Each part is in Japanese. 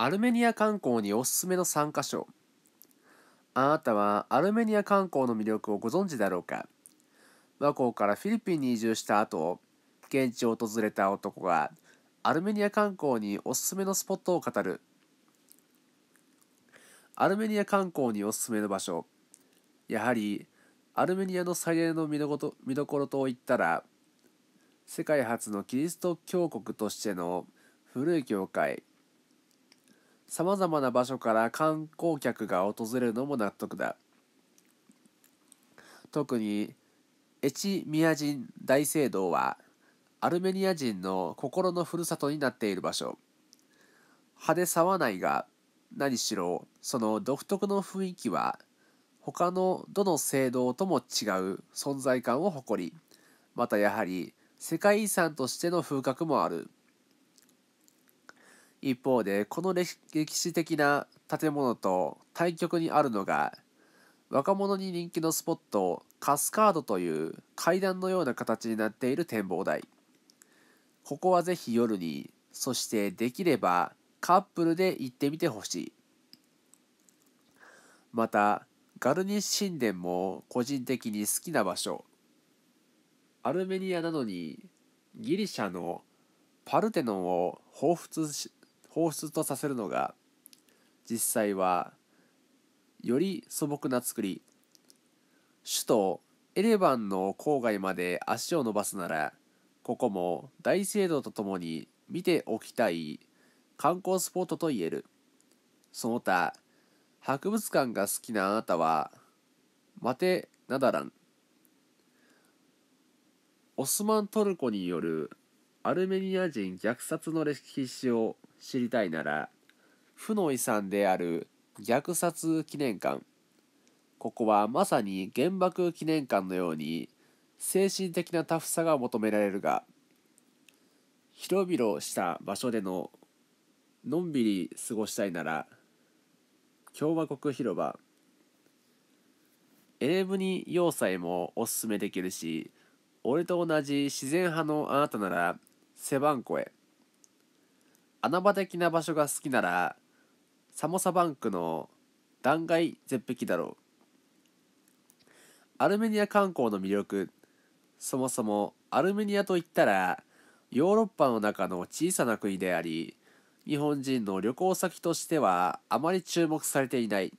アルメニア観光におすすめの3カ所あなたはアルメニア観光の魅力をご存知だろうか和光からフィリピンに移住した後現地を訪れた男がアルメニア観光におすすめのスポットを語るアルメニア観光におすすめの場所やはりアルメニアの最大の見どころといったら世界初のキリスト教国としての古い教会さまざまな場所から観光客が訪れるのも納得だ特に越宮神大聖堂はアルメニア人の心のふるさとになっている場所派手さはないが何しろその独特の雰囲気は他のどの聖堂とも違う存在感を誇りまたやはり世界遺産としての風格もある一方でこの歴史的な建物と対極にあるのが若者に人気のスポットカスカードという階段のような形になっている展望台ここはぜひ夜にそしてできればカップルで行ってみてほしいまたガルニッシュ神殿も個人的に好きな場所アルメニアなのにギリシャのパルテノンを彷彿放出とさせるのが実際はより素朴な作り首都エレバンの郊外まで足を伸ばすならここも大聖堂とともに見ておきたい観光スポットといえるその他博物館が好きなあなたはマテ・ナダランオスマントルコによるアルメニア人虐殺の歴史を知りたいなら負の遺産である虐殺記念館ここはまさに原爆記念館のように精神的なタフさが求められるが広々した場所でののんびり過ごしたいなら共和国広場エ文に要塞もおすすめできるし俺と同じ自然派のあなたなら背番号へ穴場的な場所が好きならサモサバンクの断崖絶壁だろうアルメニア観光の魅力そもそもアルメニアといったらヨーロッパの中の小さな国であり日本人の旅行先としてはあまり注目されていない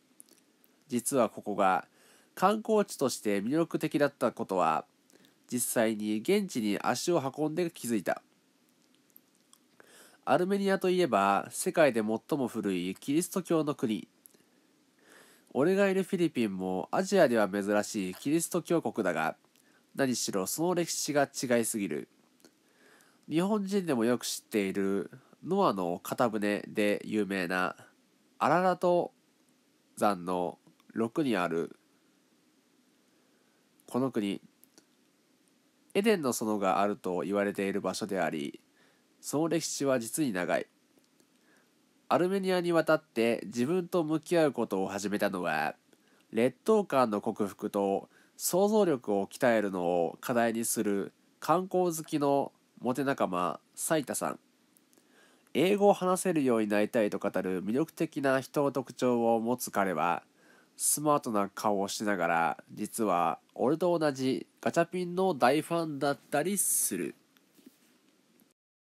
実はここが観光地として魅力的だったことは実際に現地に足を運んで気づいたアルメニアといえば世界で最も古いキリスト教の国俺がいるフィリピンもアジアでは珍しいキリスト教国だが何しろその歴史が違いすぎる日本人でもよく知っているノアの片舟で有名なアララト山の6にあるこの国エデンの園があると言われている場所でありその歴史は実に長いアルメニアに渡って自分と向き合うことを始めたのは劣等感の克服と想像力を鍛えるのを課題にする観光好きのモテ仲間斉田さん英語を話せるようになりたいと語る魅力的な人の特徴を持つ彼はスマートな顔をしながら実は俺と同じガチャピンの大ファンだったりする。